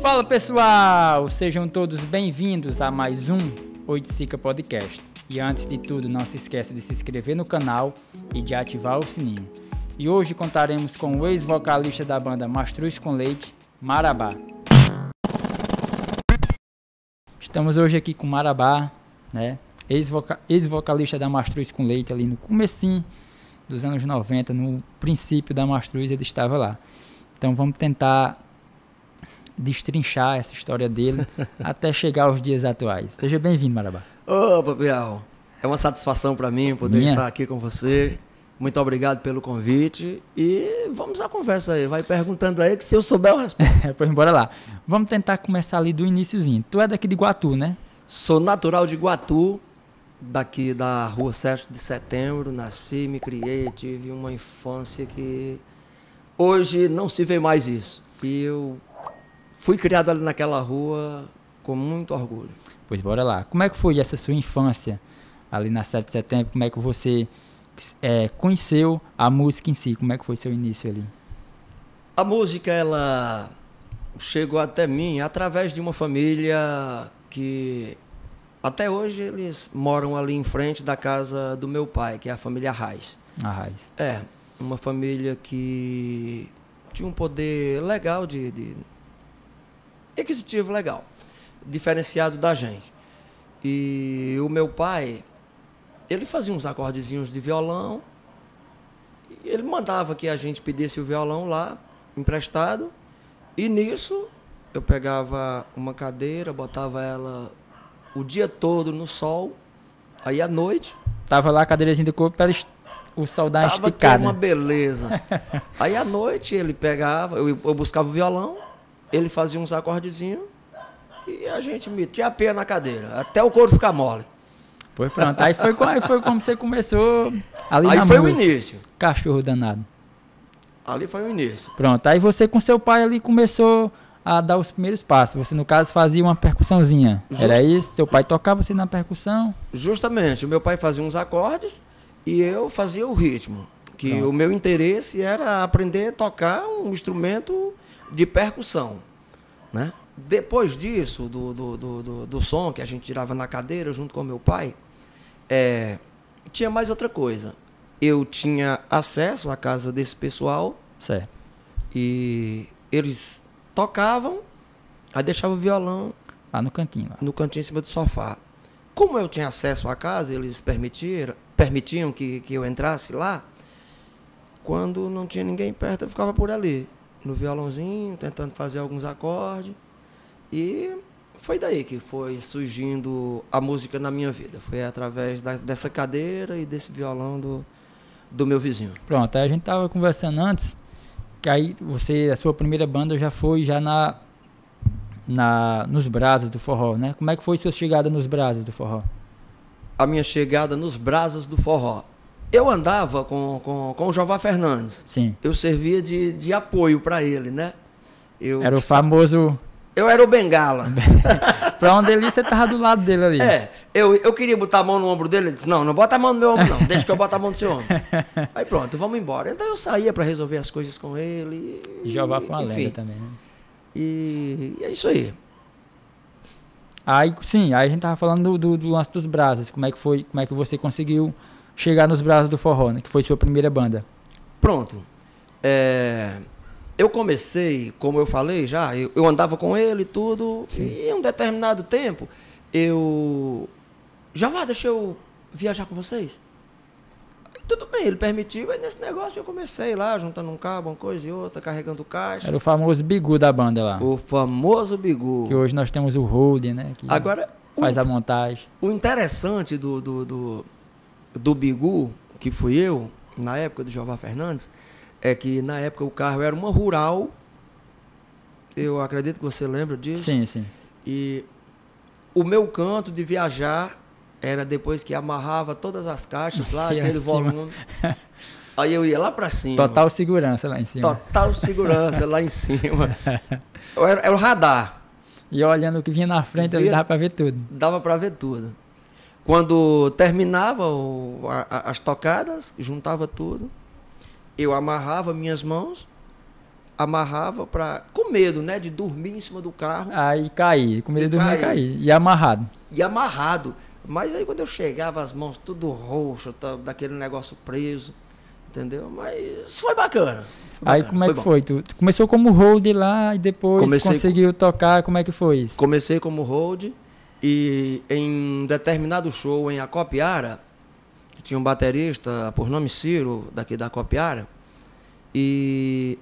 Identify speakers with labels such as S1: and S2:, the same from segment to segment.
S1: Fala pessoal, sejam todos bem-vindos a mais um Oiticica Podcast. E antes de tudo, não se esqueça de se inscrever no canal e de ativar o sininho. E hoje contaremos com o ex-vocalista da banda Mastruz com Leite, Marabá. Estamos hoje aqui com Marabá, né? Ex-vocalista da Mastruz com Leite ali no comecinho dos anos 90, no princípio da Mastruz ele estava lá. Então vamos tentar destrinchar essa história dele até chegar aos dias atuais. Seja bem-vindo, Marabá.
S2: Ô, oh, Papial, é uma satisfação para mim poder Minha? estar aqui com você. Muito obrigado pelo convite e vamos à conversa aí. Vai perguntando aí que se eu souber eu respondo. pois bora lá.
S1: Vamos tentar começar ali do iníciozinho. Tu é daqui de Guatu, né?
S2: Sou natural de Guatu, daqui da rua 7 de setembro. Nasci, me criei, tive uma infância que hoje não se vê mais isso. E eu fui criado ali naquela rua com muito orgulho.
S1: Pois bora lá. Como é que foi essa sua infância ali na 7 de setembro? Como é que você é, conheceu a música em si? Como é que foi seu início ali?
S2: A música, ela chegou até mim através de uma família que até hoje eles moram ali em frente da casa do meu pai, que é a família Raiz. A Raiz. É, uma família que tinha um poder legal de, de aquisitivo legal, diferenciado da gente. E o meu pai, ele fazia uns acordezinhos de violão, ele mandava que a gente pedisse o violão lá, emprestado, e nisso eu pegava uma cadeira, botava ela o dia todo no sol, aí à noite.
S1: Tava lá a cadeirazinha de corpo para o sol dar uma esticada. Tava uma
S2: beleza. aí à noite ele pegava, eu, eu buscava o violão, ele fazia uns acordezinhos e a gente metia a perna na cadeira, até o couro ficar mole.
S1: Foi pronto. Aí foi,
S2: aí foi como você começou ali Aí foi música. o início.
S1: Cachorro danado.
S2: Ali foi o início.
S1: Pronto. Aí você com seu pai ali começou a dar os primeiros passos. Você, no caso, fazia uma percussãozinha. Just... Era isso? Seu pai tocava você na percussão?
S2: Justamente. O meu pai fazia uns acordes e eu fazia o ritmo. Que Pronto. o meu interesse era aprender a tocar um instrumento de percussão, né? Depois disso, do, do, do, do, som que a gente tirava na cadeira junto com meu pai, é, tinha mais outra coisa. Eu tinha acesso à casa desse pessoal. Certo. E eles tocavam, aí deixava o violão. Lá no cantinho. Lá. No cantinho em cima do sofá. Como eu tinha acesso à casa, eles permitiram, permitiam que, que eu entrasse lá. Quando não tinha ninguém perto, eu ficava por ali no violãozinho, tentando fazer alguns acordes. E foi daí que foi surgindo a música na minha vida. Foi através da, dessa cadeira e desse violão do, do meu vizinho.
S1: Pronto, a gente tava conversando antes, que aí você, a sua primeira banda já foi já na, na nos brasas do forró, né? Como é que foi sua chegada nos brasas do forró?
S2: A minha chegada nos brasas do forró. Eu andava com, com, com o Jová Fernandes. Sim. Eu servia de, de apoio para ele, né? Eu, era o
S1: famoso.
S2: Eu era o bengala. pra onde ele você tava do lado dele ali. É, eu, eu queria botar a mão no ombro dele, ele disse, não, não bota a mão no meu ombro não, deixa que eu boto a mão no seu ombro. Aí pronto, vamos embora. Então eu saía para resolver as coisas com ele. E, Jová foi uma enfim. lenda também, né? E, e, é isso aí.
S1: Aí, sim, aí a gente tava falando do, do, do lance dos brasas. como é que foi, como é que você conseguiu chegar nos braços do forró, né? Que foi sua primeira banda.
S2: Pronto. É, eu comecei, como eu falei já, eu, eu andava com ele e tudo, Sim. e em um determinado tempo, eu. já Javá, deixa eu viajar com vocês? Aí, tudo bem, ele permitiu, e nesse negócio eu comecei lá, juntando um cabo, uma coisa e outra, carregando caixa. Era
S1: o famoso Bigu da banda lá. O famoso Bigu. Que hoje nós temos o Holden, né? Que Agora.
S2: Faz o, a montagem. O interessante do, do, do do Bigu, que fui eu, na época do Jová Fernandes, é que na época o carro era uma rural. Eu acredito que você lembra disso. Sim, sim. E o meu canto de viajar era depois que amarrava todas as caixas lá, aquele volume. Aí eu ia lá para cima. Total
S1: segurança lá em cima. Total segurança lá em cima.
S2: Era, era o radar. E olhando o que vinha na frente, ali dava para ver tudo. Dava para ver tudo. Quando terminava o, a, as tocadas, juntava tudo, eu amarrava minhas mãos, amarrava para com medo, né, de dormir em cima do carro.
S1: Aí ah, cair, com medo de dormir cair. cair. E amarrado.
S2: E amarrado. Mas aí quando eu chegava as mãos tudo roxo, tá, daquele negócio preso, entendeu? Mas foi bacana. Foi aí bacana. como é foi que bom. foi? Tu,
S1: tu, começou como hold lá e depois
S2: Comecei conseguiu com... tocar, como é que foi isso? Comecei como hold, e em determinado show em Acopiara, que tinha um baterista por nome Ciro, daqui da Acopiara, e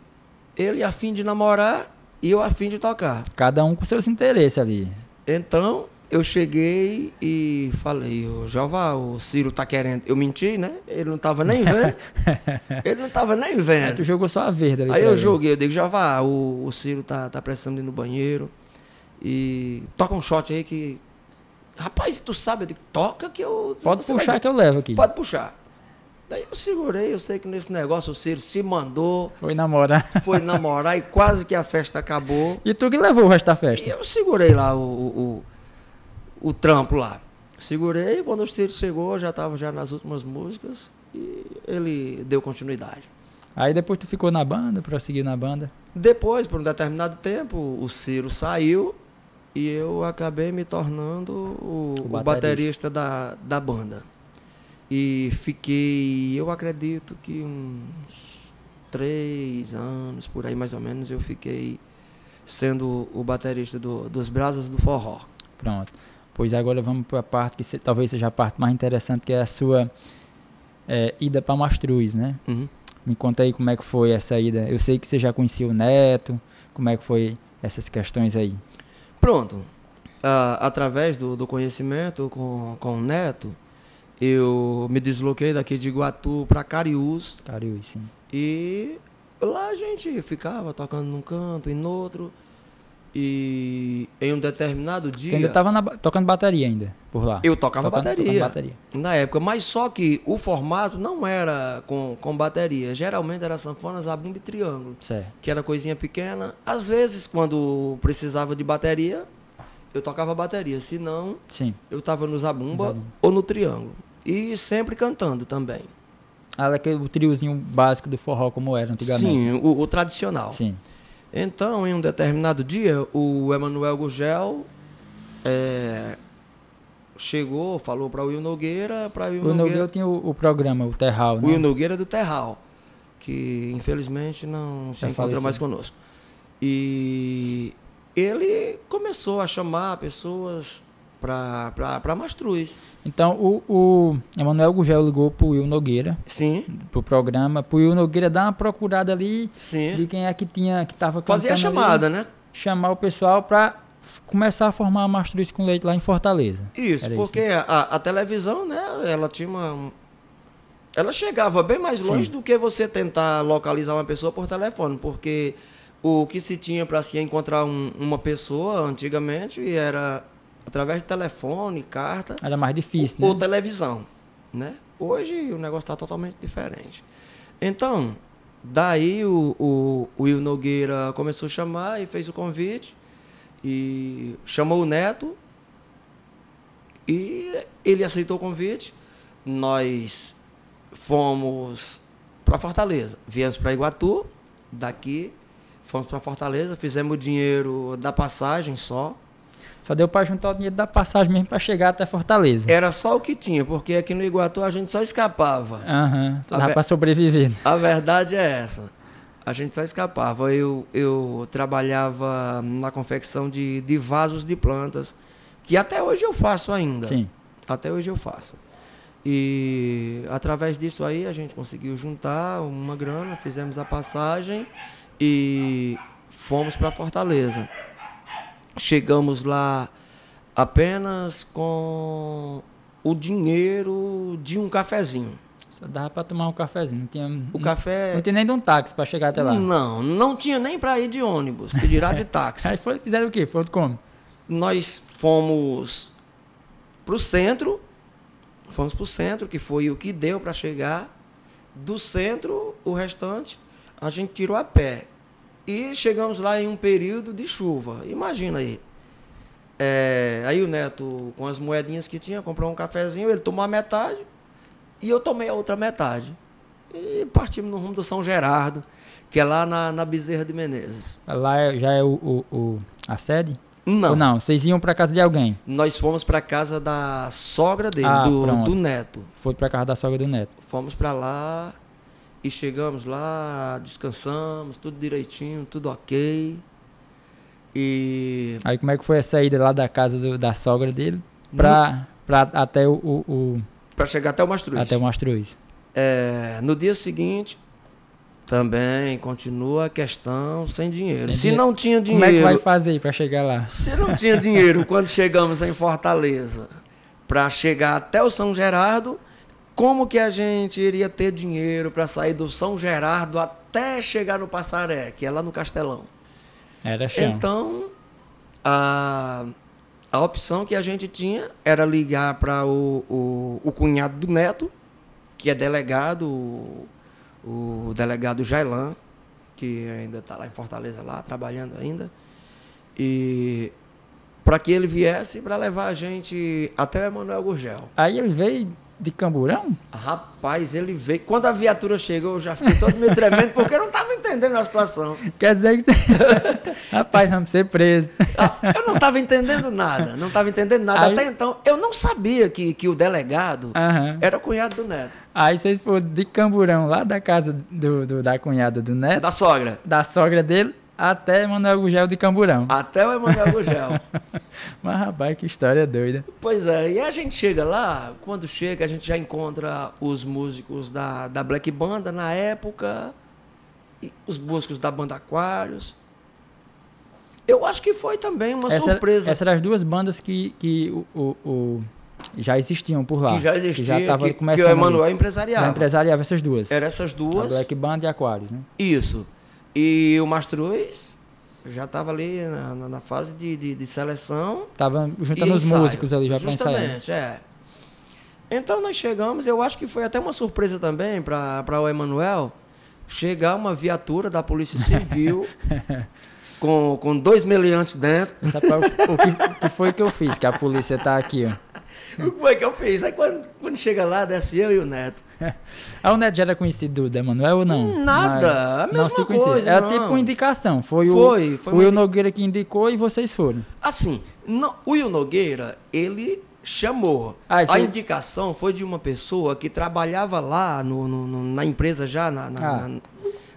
S2: ele a fim de namorar e eu a fim de tocar. Cada um com seus interesses ali. Então, eu cheguei e falei, o Jeová, o Ciro tá querendo. Eu menti, né? Ele não tava nem vendo. ele não tava nem vendo. Aí tu jogou só a verde ali. Aí eu ele. joguei, eu digo, Jeová, o, o Ciro tá, tá precisando ir no banheiro. E toca um shot aí que, Rapaz, tu sabe? Eu digo, toca que eu. Pode puxar vai... que eu levo aqui. Pode puxar. Daí eu segurei, eu sei que nesse negócio o Ciro se mandou. Foi namorar. Foi namorar e quase que a festa acabou. E tu que levou o resto da festa? E eu segurei lá o, o, o, o trampo lá. Segurei, quando o Ciro chegou, já estava já nas últimas músicas e ele deu continuidade.
S1: Aí depois tu ficou na banda, prosseguiu na banda?
S2: Depois, por um determinado tempo, o Ciro saiu e eu acabei me tornando o, o baterista, o baterista da, da banda. E fiquei, eu acredito que uns três anos, por aí mais ou menos, eu fiquei sendo o baterista do, dos Brasas do Forró.
S1: Pronto. Pois agora vamos para a parte que talvez seja a parte mais interessante, que é a sua é, ida para Mastruz, né? Uhum. Me conta aí como é que foi essa ida. Eu sei que você já conhecia o Neto, como é que foi essas questões aí.
S2: Pronto. Ah, através do, do conhecimento com, com o Neto, eu me desloquei daqui de Iguatu para Cariús. Cariús, sim. E lá a gente ficava tocando num canto e no outro. E em um determinado dia. Eu ainda estava
S1: na, tocando bateria ainda, por lá. Eu tocava tocando, bateria, tocando bateria.
S2: Na época, mas só que o formato não era com, com bateria. Geralmente era sanfona, zabumba e triângulo. Certo. Que era coisinha pequena. Às vezes, quando precisava de bateria, eu tocava bateria. Se não, eu estava no zabumba, zabumba ou no triângulo. E sempre cantando também.
S1: Ah, aquele triozinho básico do forró
S2: como era antigamente. Sim, o, o tradicional. Sim. Então, em um determinado dia, o Emanuel Gugel é, chegou, falou para o Will Nogueira. Pra Will o Nogueira, Nogueira
S1: tinha o, o, programa, o
S2: Terral. O né? Will Nogueira do Terral, que infelizmente não se encontra mais conosco. E ele começou a chamar pessoas para Mastruz. Então, o,
S1: o Emanuel Gugel ligou para o Will Nogueira. Sim. Para o programa. Para o Will Nogueira dar uma procurada ali. Sim. De quem é que tinha, que estava. Fazer a chamada, ali, né? Chamar o pessoal para começar a formar a Mastruz com leite lá em Fortaleza. Isso, Era porque
S2: isso, né? a, a televisão, né? Ela tinha uma... Ela chegava bem mais longe Sim. do que você tentar localizar uma pessoa por telefone, porque o que se tinha para se encontrar um, uma pessoa antigamente era através de telefone, carta. Era mais difícil, ou, né? Ou televisão, né? Hoje o negócio está totalmente diferente. Então, daí o, o, o Will Nogueira começou a chamar e fez o convite. E chamou o Neto. E ele aceitou o convite. Nós fomos para Fortaleza. Viemos para Iguatu, daqui fomos para Fortaleza, fizemos o dinheiro da passagem só, só deu para juntar o dinheiro da passagem mesmo para chegar até Fortaleza. Era só o que tinha, porque aqui no Iguatu a gente só escapava. Aham, uhum, só dava para
S1: sobreviver.
S2: A verdade é essa. A gente só escapava. Eu, eu trabalhava na confecção de, de vasos de plantas, que até hoje eu faço ainda. Sim. Até hoje eu faço. E através disso aí a gente conseguiu juntar uma grana, fizemos a passagem e fomos para Fortaleza. Chegamos lá apenas com o dinheiro de um cafezinho.
S1: Só dava para tomar um cafezinho. Não tinha, o café. Não tinha nem de um táxi para chegar até lá.
S2: Não, não tinha nem para ir de ônibus, que dirá de táxi. Aí foi, fizeram o quê? Foram como? Nós fomos para o centro, fomos para o centro, que foi o que deu para chegar. Do centro, o restante, a gente tirou a pé. E chegamos lá em um período de chuva. Imagina aí. É, aí o Neto, com as moedinhas que tinha, comprou um cafezinho, ele tomou a metade e eu tomei a outra metade. E partimos no rumo do São Gerardo, que é lá na, na Bezerra de Menezes.
S1: Lá é, já é o, o, o a sede? Não. Ou não, vocês iam para casa de alguém?
S2: Nós fomos para casa da sogra dele, ah, do, do, Neto.
S1: Foi para casa da sogra do Neto.
S2: Fomos para lá e chegamos lá, descansamos, tudo direitinho, tudo ok. E.
S1: Aí como é que foi a saída lá da casa do, da sogra dele pra, no... pra até o. o,
S2: o... chegar até o Mastruz. Até o Mastruz. É, no dia seguinte, também continua a questão sem dinheiro. Sem se dinheiro. não tinha dinheiro. Como é que vai fazer para chegar lá? Se não tinha dinheiro quando chegamos em Fortaleza para chegar até o São Gerardo, como que a gente iria ter dinheiro para sair do São Gerardo até chegar no Passaré, que é lá no Castelão? Era chão. Então, a, a opção que a gente tinha era ligar para o, o, o, cunhado do Neto, que é delegado, o, o delegado Jailan, que ainda está lá em Fortaleza, lá trabalhando ainda, e para que ele viesse para levar a gente até o Emanuel Gurgel. Aí ele veio de camburão? Rapaz, ele veio. Quando a viatura chegou, eu já fiquei todo meio tremendo, porque eu não estava entendendo a situação. Quer dizer que
S1: você. Rapaz, vamos ser preso. Ah,
S2: eu não estava entendendo nada, não estava entendendo nada. Aí... Até então, eu não sabia que, que o delegado
S1: uhum. era o cunhado do Neto. Aí vocês foram de camburão lá da casa do, do da cunhada do Neto. Da sogra. Da sogra dele até Emanuel Gugel de Camburão. Até o Emanuel Gugel. Mas, rapaz, que história doida.
S2: Pois é, e a gente chega lá, quando chega, a gente já encontra os músicos da, da Black Banda na época, os músicos da Banda Aquários. Eu acho que foi também uma essa surpresa. Era, essas
S1: eram as duas bandas que, que o, o, o já existiam por lá. Que já existiam, que, que, que o Emanuel empresariava. Já empresariava essas duas. Era essas duas. A Black
S2: Band e Aquários, né? Isso. E o Mastruz já estava ali na, na, na fase de, de, de, seleção.
S1: Tava juntando os músicos ali já para ensaiar. Justamente, é.
S2: Então nós chegamos, eu acho que foi até uma surpresa também para o Emanuel chegar uma viatura da Polícia Civil com, com dois meliantes dentro. Sabe é o que, o que foi que eu fiz? Que a polícia tá aqui, ó. o é eu fiz? Aí quando, quando chega lá, desce eu e o Neto. Aí
S1: ah, o Neto já era conhecido do Emanuel ou não? Hum, nada, Mas, a mesma coisa. Era não. tipo uma indicação. Foi, foi o, foi o Will Nogueira que indicou e vocês foram.
S2: Assim, não, o Will Nogueira, ele chamou. Ah, a indicação foi de uma pessoa que trabalhava lá no, no, no na empresa já, na, na, ah. na,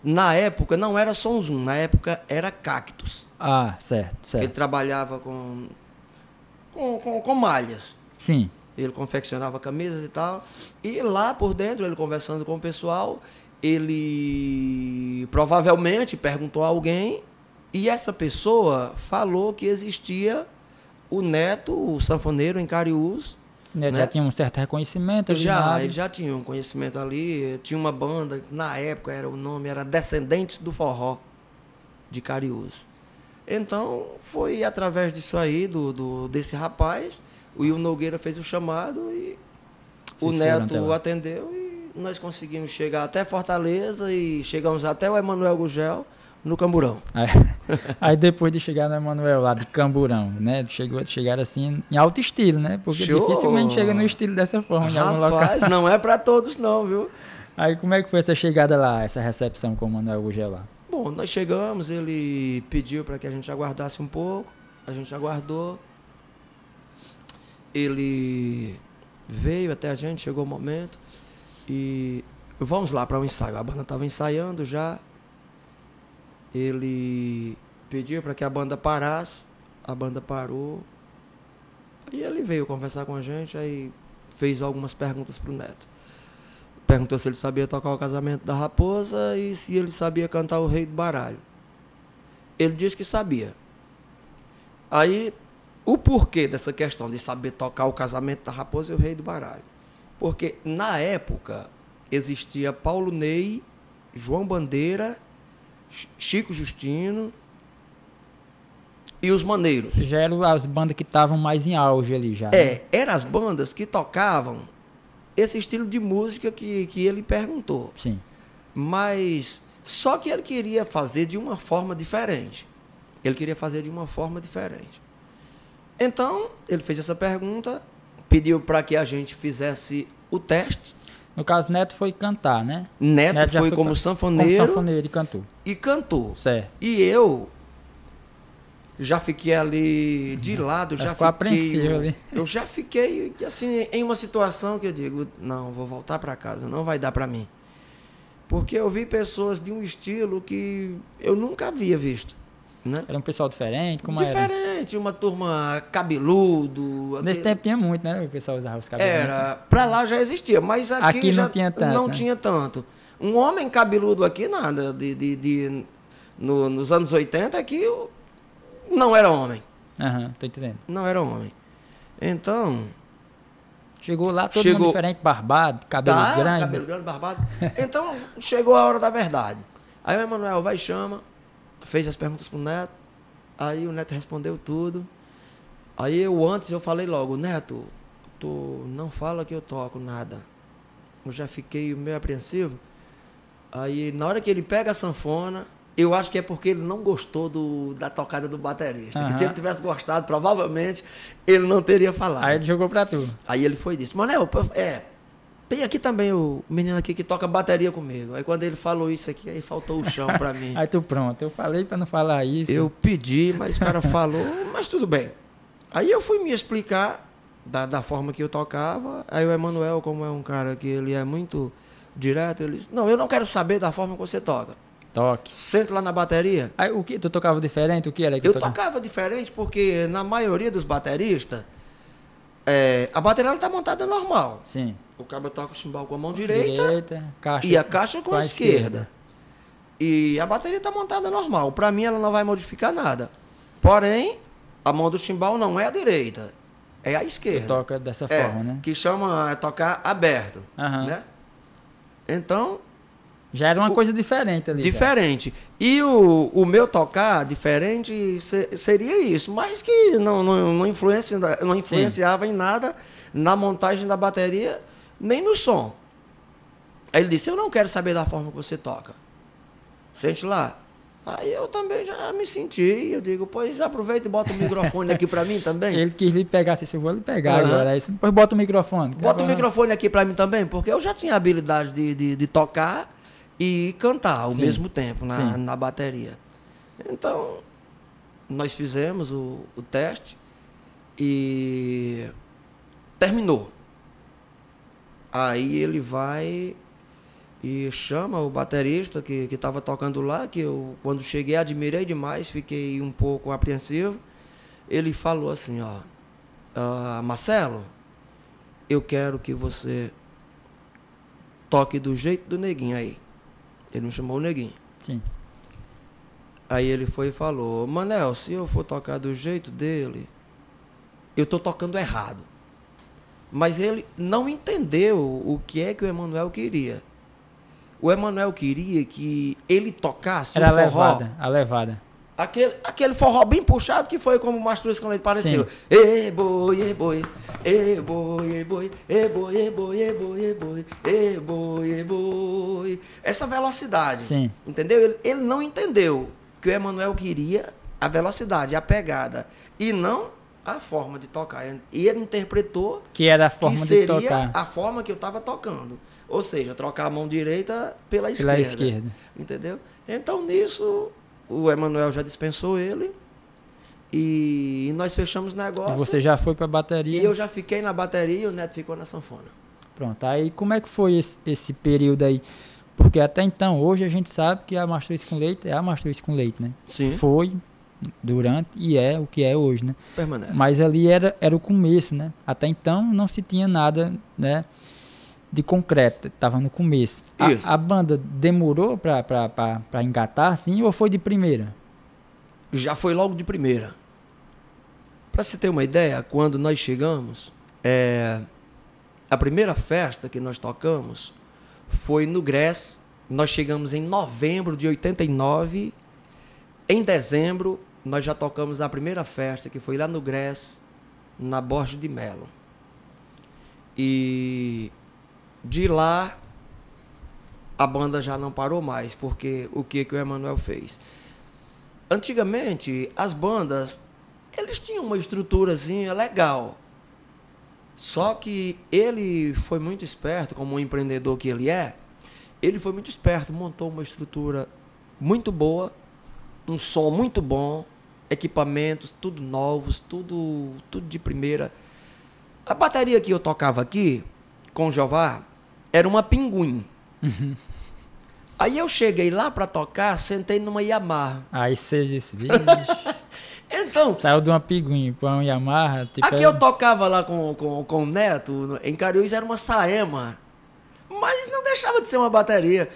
S2: na, época não era só um Zoom, na época era Cactus.
S1: Ah, certo, certo. Ele
S2: trabalhava com, com, com, com malhas. Sim. Ele confeccionava camisas e tal. E lá por dentro, ele conversando com o pessoal, ele provavelmente perguntou a alguém e essa pessoa falou que existia o Neto, o sanfoneiro em Cariús.
S1: Né? Já tinha um certo reconhecimento ali Já, já
S2: tinha um conhecimento ali. Tinha uma banda, na época era o nome, era Descendentes do Forró, de Cariús. Então, foi através disso aí, do, do desse rapaz, o Will Nogueira fez o chamado e
S1: Se o Neto
S2: atendeu e nós conseguimos chegar até Fortaleza e chegamos até o Emanuel Gugel no Camburão.
S1: É. Aí, aí, depois de chegar no Emanuel lá de Camburão, né? Chegou, chegaram assim em alto estilo, né? Porque Show. dificilmente chega
S2: no estilo dessa forma Rapaz, em algum local. Rapaz, não
S1: é para todos não, viu? Aí como é que foi essa chegada lá, essa recepção com o Emanuel Gugel lá?
S2: Bom, nós chegamos, ele pediu para que a gente aguardasse um pouco, a gente aguardou ele veio até a gente, chegou o momento e vamos lá para o um ensaio. A banda estava ensaiando já. Ele pediu para que a banda parasse, a banda parou. E ele veio conversar com a gente, aí fez algumas perguntas para o Neto. Perguntou se ele sabia tocar o casamento da raposa e se ele sabia cantar o rei do baralho. Ele disse que sabia. Aí o porquê dessa questão de saber tocar o casamento da raposa e o rei do baralho? Porque na época existia Paulo Ney, João Bandeira, Chico Justino e os Maneiros.
S1: Já eram as bandas que estavam mais em auge ali já. É, né?
S2: eram as bandas que tocavam esse estilo de música que, que ele perguntou. Sim. Mas só que ele queria fazer de uma forma diferente. Ele queria fazer de uma forma diferente. Então, ele fez essa pergunta, pediu para que a gente fizesse o teste.
S1: No caso, Neto foi cantar, né? Neto, Neto foi, foi, como sanfoneiro. Como sanfoneiro
S2: e cantou. E cantou. Certo. E eu já fiquei ali de uhum. lado, já, já ficou apreensivo Ali. Eu já fiquei assim em uma situação que eu digo, não, vou voltar para casa, não vai dar para mim. Porque eu vi pessoas de um estilo que eu nunca havia visto. Né? Era um pessoal diferente, como Diferente, era? uma turma cabeludo. Nesse tempo tinha muito, né? O pessoal usava os cabelos. Era, para lá já existia, mas aqui, aqui já não, tinha tanto, não né? tinha tanto. Um homem cabeludo aqui, nada, de, de, de no, nos anos 80 aqui é não era homem. Aham, uhum, tô entendendo. Não era homem. Então... Chegou lá todo chegou... mundo diferente,
S1: barbado,
S2: cabelo tá, grande. cabelo grande, barbado. Então, chegou a hora da verdade. Aí o Emanuel vai e chama fez as perguntas pro Neto, aí o Neto respondeu tudo. Aí eu antes eu falei logo, Neto, tu não fala que eu toco nada. Eu já fiquei meio apreensivo. Aí na hora que ele pega a sanfona, eu acho que é porque ele não gostou do, da tocada do baterista. Uhum. Que se ele tivesse gostado, provavelmente ele não teria falado. Aí ele jogou pra tu. Aí ele foi e disse: é, tem aqui também o menino aqui que toca bateria comigo. Aí quando ele falou isso aqui, aí faltou o chão para mim. aí tu pronto, eu falei para não falar isso. Eu pedi, mas o cara falou, mas tudo bem. Aí eu fui me explicar da, da forma que eu tocava. Aí o Emanuel, como é um cara que ele é muito direto, ele disse, não, eu não quero saber da forma que você toca. Toque. Senta lá na bateria. Aí o que? Tu tocava diferente? O que era que Eu tocava? tocava diferente porque na maioria dos bateristas, é, a bateria está tá montada normal. Sim. O cabo toca o chimbal com a mão direita,
S1: direita caixa, e a caixa com, com a esquerda. esquerda.
S2: E a bateria está montada normal. Para mim, ela não vai modificar nada. Porém, a mão do chimbal não é a direita, é a esquerda. Que toca dessa é, forma, né? Que chama tocar aberto, uhum. né? Então...
S1: Já era uma o, coisa diferente ali. Diferente.
S2: Cara. E o, o meu tocar diferente seria isso, mas que não, não, não, influencia, não influenciava Sim. em nada na montagem da bateria nem no som. Aí ele disse: Eu não quero saber da forma que você toca. Sente lá. Aí eu também já me senti. Eu digo: Pois aproveita e bota o microfone aqui para mim também. ele quis lhe pegar, se assim, eu vou lhe pegar uhum. agora.
S1: Aí depois bota o microfone. Bota o microfone
S2: aqui para mim também, porque eu já tinha habilidade de, de, de tocar e cantar ao Sim. mesmo tempo na, na bateria. Então, nós fizemos o, o teste e terminou. Aí ele vai e chama o baterista que estava tocando lá, que eu, quando cheguei, admirei demais, fiquei um pouco apreensivo. Ele falou assim, ó, ah, Marcelo, eu quero que você toque do jeito do neguinho aí. Ele me chamou o neguinho. Sim. Aí ele foi e falou, Manel, se eu for tocar do jeito dele, eu tô tocando errado. Mas ele não entendeu o que é que o Emanuel queria. O Emanuel queria que ele tocasse Era um a forró. Levada,
S1: a levada.
S2: Aquele, aquele forró bem puxado que foi como o Mastruz quando ele apareceu. E boi, e boi, e boi, e boi, e boi, e boi, e boi, e boi, e boi, e boi. Essa velocidade. Sim. Entendeu? Ele, ele não entendeu que o Emanuel queria a velocidade, a pegada. E não a forma de tocar. E ele interpretou que era a forma que seria de tocar. a forma que eu estava tocando. Ou seja, trocar a mão direita pela, pela esquerda. esquerda. Entendeu? Então nisso o Emanuel já dispensou ele. E nós fechamos o negócio. E você já
S1: foi para a bateria? E eu já
S2: fiquei na bateria e o Neto ficou na sanfona.
S1: Pronto. Aí como é que foi esse, esse período aí? Porque até então, hoje a gente sabe que a mastruz com leite é a mastruz com leite, né? Sim. Foi, durante e é o que é hoje, né?
S2: Permanece. Mas
S1: ali era, era o começo, né? Até então não se tinha nada, né? De concreto, estava no começo. Isso. A, a banda demorou para
S2: engatar, assim, ou foi de primeira? Já foi logo de primeira. Para se ter uma ideia, quando nós chegamos, é, a primeira festa que nós tocamos foi no Gress. Nós chegamos em novembro de 89. Em dezembro, nós já tocamos a primeira festa, que foi lá no Grés, na Borja de Melo. E de lá a banda já não parou mais, porque o que, que o Emanuel fez? Antigamente, as bandas, eles tinham uma estruturazinha legal. Só que ele foi muito esperto, como um empreendedor que ele é, ele foi muito esperto, montou uma estrutura muito boa um som muito bom, equipamentos, tudo novos, tudo, tudo de primeira. A bateria que eu tocava aqui, com o Jová, era uma pinguim. Uhum. Aí eu cheguei lá para tocar, sentei numa Yamaha.
S1: Aí você disse, vixe. então. Saiu de uma pinguim para uma Yamaha. Tipo aqui eu é.
S2: tocava lá com, com, com o Neto, em Cariús era uma Saema. Mas não deixava de ser uma bateria.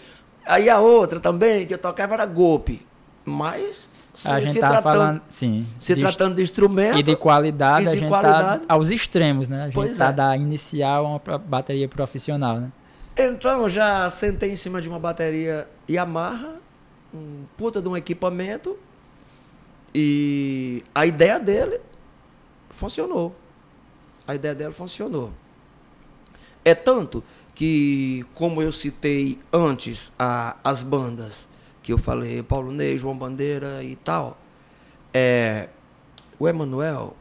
S2: Aí a outra também que eu tocava era golpe. Mas se, a gente se tá tratando, falando, sim, se de, tratando de instrumento e de qualidade, e de a gente tá qualidade. Tá
S1: aos extremos, né? A gente está é. da inicial a uma bateria
S2: profissional, né? Então, já sentei em cima de uma bateria Yamaha, um puta de um equipamento, e a ideia dele funcionou. A ideia dela funcionou. É tanto que, como eu citei antes, a, as bandas que eu falei Paulo Ney, João Bandeira e tal, é, o Emanuel,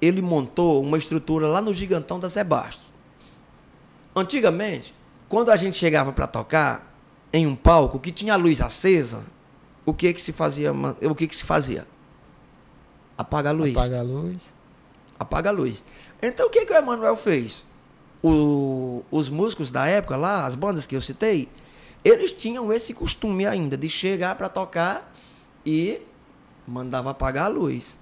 S2: ele montou uma estrutura lá no Gigantão da Sebastos. Antigamente, quando a gente chegava para tocar em um palco que tinha a luz acesa, o que que se fazia? O que que se fazia? Apaga a luz. Apaga a luz. Apaga a luz. Então o que que o Emanuel fez? O, os músicos da época lá, as bandas que eu citei, eles tinham esse costume ainda de chegar para tocar e mandava apagar a luz.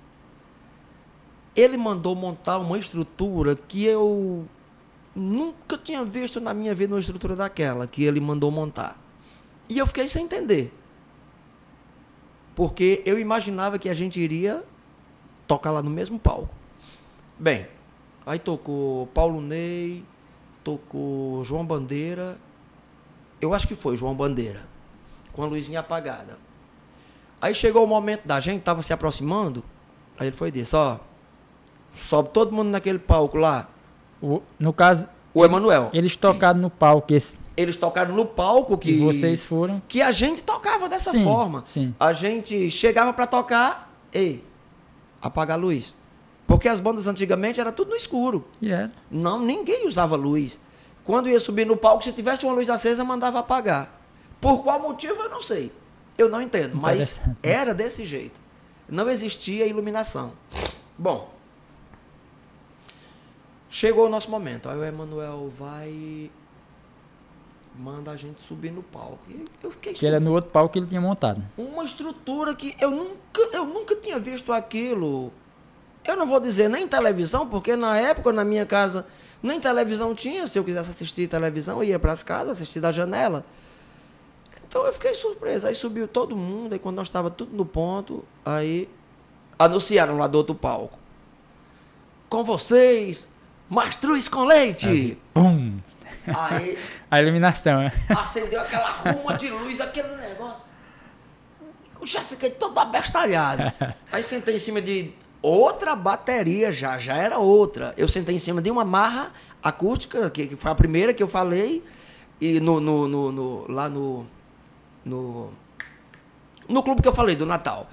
S2: Ele mandou montar uma estrutura que eu nunca tinha visto na minha vida uma estrutura daquela que ele mandou montar. E eu fiquei sem entender. Porque eu imaginava que a gente iria tocar lá no mesmo palco. Bem, aí tocou Paulo Ney, tocou João Bandeira, eu acho que foi João Bandeira, com a luzinha apagada. Aí chegou o momento da gente, tava se aproximando, aí ele foi e ó, sobe todo mundo naquele palco lá. O, no caso... O Emanuel. Eles tocaram no palco esse... Eles tocaram no palco que... E vocês foram. Que a gente tocava dessa sim, forma. Sim. A gente chegava para tocar, ei, apagar a luz. Porque as bandas antigamente era tudo no escuro. Yeah. Não, ninguém usava luz. Quando ia subir no palco, se tivesse uma luz acesa, mandava apagar. Por qual motivo eu não sei. Eu não entendo, mas era desse jeito. Não existia iluminação. Bom, chegou o nosso momento. Aí o Emanuel vai manda a gente subir no palco. E eu fiquei. Que
S1: era é no outro palco que ele tinha montado.
S2: Uma estrutura que eu nunca, eu nunca tinha visto aquilo. Eu não vou dizer nem televisão, porque na época na minha casa nem televisão tinha. Se eu quisesse assistir televisão, eu ia para as casas assistir da janela. Então eu fiquei surpreso. Aí subiu todo mundo, e quando nós estava tudo no ponto, aí anunciaram lá do outro palco. Com vocês, Mastruz com leite! Aí, pum! Aí,
S1: a iluminação,
S2: né? Acendeu aquela ruma de luz, aquele negócio. Eu já fiquei todo abestalhado. Aí sentei em cima de outra bateria já, já era outra. Eu sentei em cima de uma marra acústica, que, que foi a primeira que eu falei, e no, no, no, no lá no, no. No clube que eu falei, do Natal.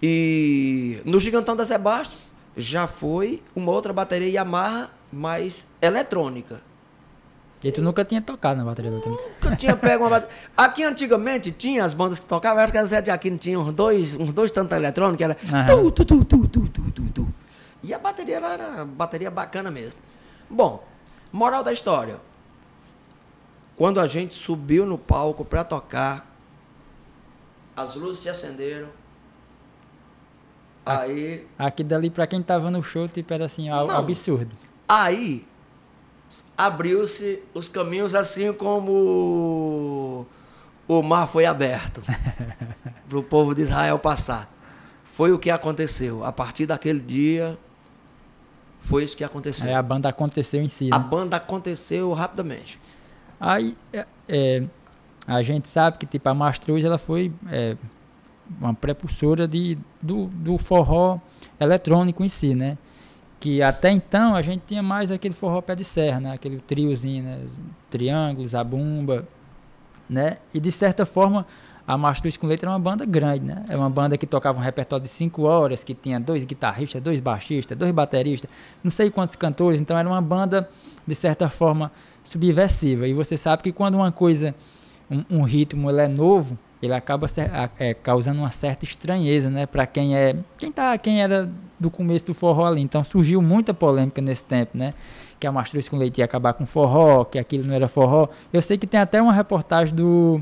S2: E no Gigantão da Zé Bastos já foi uma outra bateria Yamaha, mas eletrônica. E tu nunca tinha tocado na bateria do tempo? Nunca tinha pego uma bateria. Aqui antigamente tinha as bandas que tocavam, acho que a Zé de Aquino tinha uns dois, uns dois tantos eletrônicos, era tu, tu, tu, tu, tu, tu, tu, tu. E a bateria era bateria bacana mesmo. Bom, moral da história. Quando a gente subiu no palco para tocar, as luzes se acenderam, Aí. Aqui dali, pra quem
S1: tava no show, tipo, era assim, não. absurdo.
S2: Aí, abriu-se os caminhos assim como o mar foi aberto para o povo de Israel passar. Foi o que aconteceu. A partir daquele dia, foi isso que aconteceu. É, a
S1: banda aconteceu em si. Né? A
S2: banda aconteceu rapidamente. Aí, é,
S1: é, a gente sabe que tipo, a Mastruz ela foi é, uma prepulsora de, do, do forró eletrônico em si, né? que até então a gente tinha mais aquele forró pé de serra, né? aquele triozinho, né? triângulos, a bumba, né? E de certa forma a Mastruz com Letra é uma banda grande, né? É uma banda que tocava um repertório de cinco horas, que tinha dois guitarristas, dois baixistas, dois bateristas, não sei quantos cantores, então era uma banda de certa forma subversiva. E você sabe que quando uma coisa, um, um ritmo é novo, ele acaba é, causando uma certa estranheza, né, para quem é quem tá, quem era do começo do forró ali. Então surgiu muita polêmica nesse tempo, né? Que a Mastruz com Leite ia acabar com forró, que aquilo não era forró. Eu sei que tem até uma reportagem do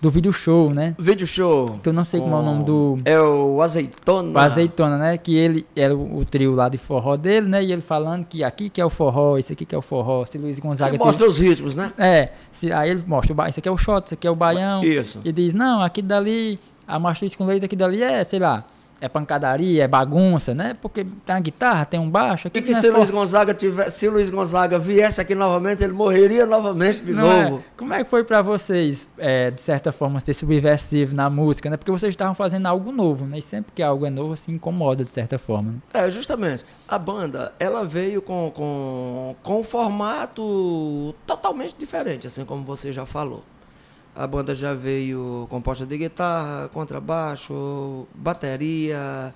S1: do vídeo show, né? Vídeo show. Que eu não sei como é o nome do. É o Azeitona. O Azeitona, né? Que ele era o, trio lá de forró dele, né? E ele falando que aqui que é o forró, isso aqui que é o forró. Se Luiz Gonzaga. Ele mostra os ritmos, né? É. Se, aí ele mostra, isso aqui é o shot, isso aqui é o baião. Isso. E diz, não, aqui dali, a matriz com leite aqui dali é, sei lá é pancadaria, é bagunça, né? Porque tem tá uma guitarra, tem um baixo. E que é se, é Luiz
S2: Gonzaga tivesse, se Luiz Gonzaga viesse aqui novamente, ele morreria novamente de não é? novo.
S1: É. Como é que foi para vocês, é, de certa forma, ter subversivo na música, né? Porque vocês estavam fazendo algo novo, né? E sempre que algo é novo, se incomoda, de certa forma. Né?
S2: É, justamente. A banda, ela veio com, com, com um formato totalmente diferente, assim como você já falou. A banda já veio composta de guitarra, contrabaixo, bateria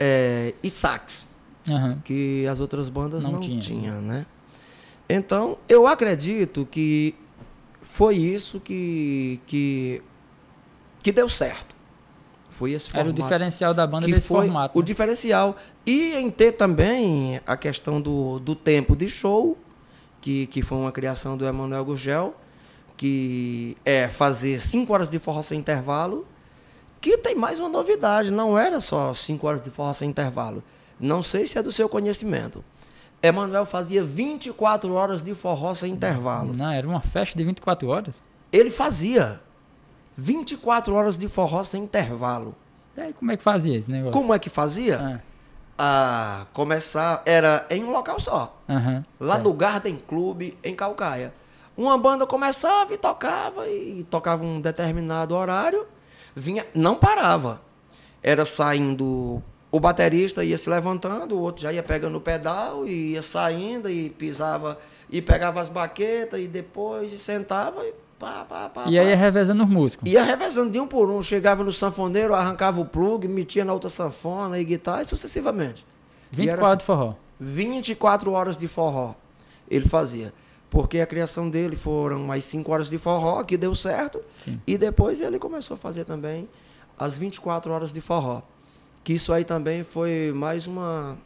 S2: é, e sax, uhum. que as outras bandas não, não tinham, tinha, né? Então, eu acredito que foi isso que, que, que deu certo. Foi esse formato. Era o diferencial da banda desse formato. Né? O diferencial. E em ter também a questão do, do tempo de show, que, que foi uma criação do Emanuel Gugel, que é fazer 5 horas de forró sem intervalo, que tem mais uma novidade, não era só 5 horas de forró sem intervalo. Não sei se é do seu conhecimento. Emanuel fazia 24 horas de forró sem intervalo. Não, era uma festa de 24 horas? Ele fazia 24 horas de
S1: forró sem intervalo. E aí, como é que fazia esse negócio? Como é que fazia?
S2: Ah começar era em um local só. Uhum, lá certo. no Garden Club em Calcaia. Uma banda começava e tocava, e tocava um determinado horário, vinha, não parava. Era saindo, o baterista ia se levantando, o outro já ia pegando o pedal, e ia saindo, e pisava, e pegava as baquetas, e depois e sentava e pá, pá, pá. E aí ia revezando os músicos. Ia revezando de um por um. Chegava no sanfoneiro, arrancava o plug, metia na outra sanfona e guitarra, e sucessivamente.
S1: 24 e era, de assim. forró.
S2: 24 horas de forró ele fazia. Porque a criação dele foram mais cinco horas de forró, que deu certo. Sim. E depois ele começou a fazer também as 24 horas de forró. Que isso aí também foi mais uma.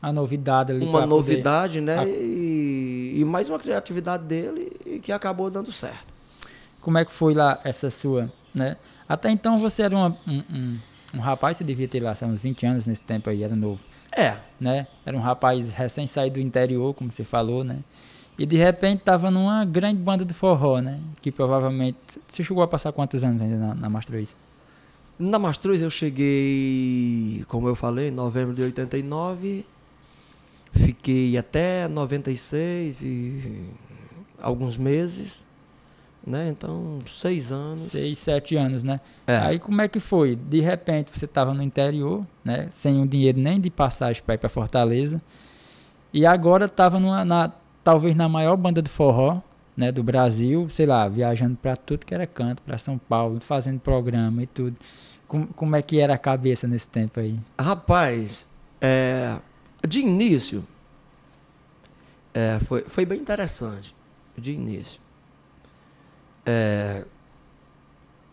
S1: A novidade ali. Uma novidade, poder... né? A...
S2: E, e, mais uma criatividade dele e que acabou dando certo.
S1: Como é que foi lá essa sua, né? Até então você era uma, um, um, um rapaz, você devia ter lá, uns 20 anos nesse tempo aí, era novo. É. Né? Era um rapaz recém saído do interior, como você falou, né? E de repente tava numa grande banda de forró, né? Que provavelmente. Você chegou a passar quantos anos ainda na, na Mastruz?
S2: Na Mastruz eu cheguei, como eu falei, em novembro de 89. Fiquei até 96 e alguns meses. Né? Então, seis anos. Seis, sete anos, né? É. Aí
S1: como é que foi? De repente você estava no interior, né? Sem o dinheiro nem de passagem para ir para Fortaleza. E agora estava na talvez na maior banda de forró né, do Brasil, sei lá, viajando para tudo que era canto, para São Paulo, fazendo programa e tudo. Como, como é que era a cabeça nesse tempo aí? Rapaz, é,
S2: de início, é, foi, foi bem interessante, de início. É,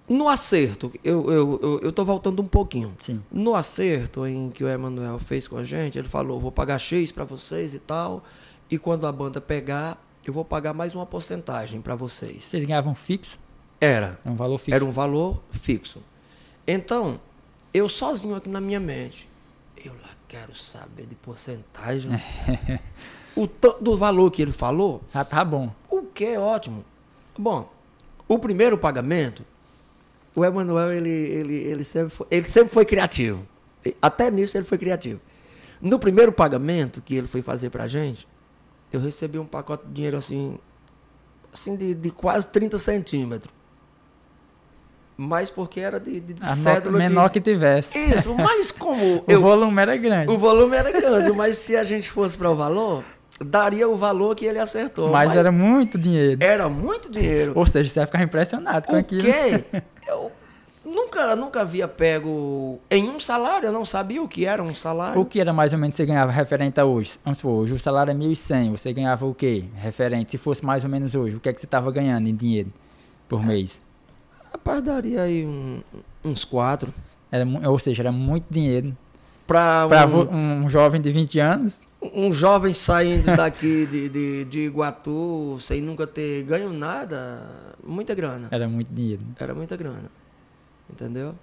S2: no acerto, eu, eu, eu, eu, tô voltando um pouquinho. Sim. No acerto em que o Emanuel fez com a gente, ele falou: vou pagar X para vocês e tal, e quando a banda pegar, eu vou pagar mais uma porcentagem para vocês. Vocês ganhavam fixo? Era. Era é um valor fixo. Era um valor fixo. Então, eu sozinho aqui na minha mente, eu lá quero saber de porcentagem. o do valor que ele falou. Ah, tá bom. O que é ótimo. Bom, o primeiro pagamento, o Emanuel, ele, ele, ele, sempre foi, ele sempre foi criativo. Até nisso ele foi criativo. No primeiro pagamento que ele foi fazer pra gente, eu recebi um pacote de dinheiro assim, assim de, de quase 30 centímetros. Mas porque era de, de, de cédula. Menor de... que tivesse. Isso, mas como. o eu... volume era grande. O volume era grande, mas se a gente fosse para o valor, daria o valor que ele acertou. Mas, mas, era
S1: muito dinheiro.
S2: Era muito dinheiro.
S1: Ou seja, você vai ficar impressionado com o aquilo. Quê?
S2: Eu Nunca, nunca havia pego em um salário, eu não sabia o que era um salário. O
S1: que era mais ou menos você ganhava referente a hoje? Vamos supor, hoje o salário é 1.100, você ganhava o quê? Referente, se fosse mais ou menos hoje, o que é que você estava ganhando em dinheiro por mês?
S2: Rapaz, daria aí um,
S1: uns quatro. ou seja, era muito dinheiro. Para um, um, jovem de 20 anos?
S2: Um jovem saindo daqui de, de, de Iguatu sem nunca ter ganho nada, muita grana.
S1: Era muito dinheiro. Né?
S2: Era muita grana. Entendeu?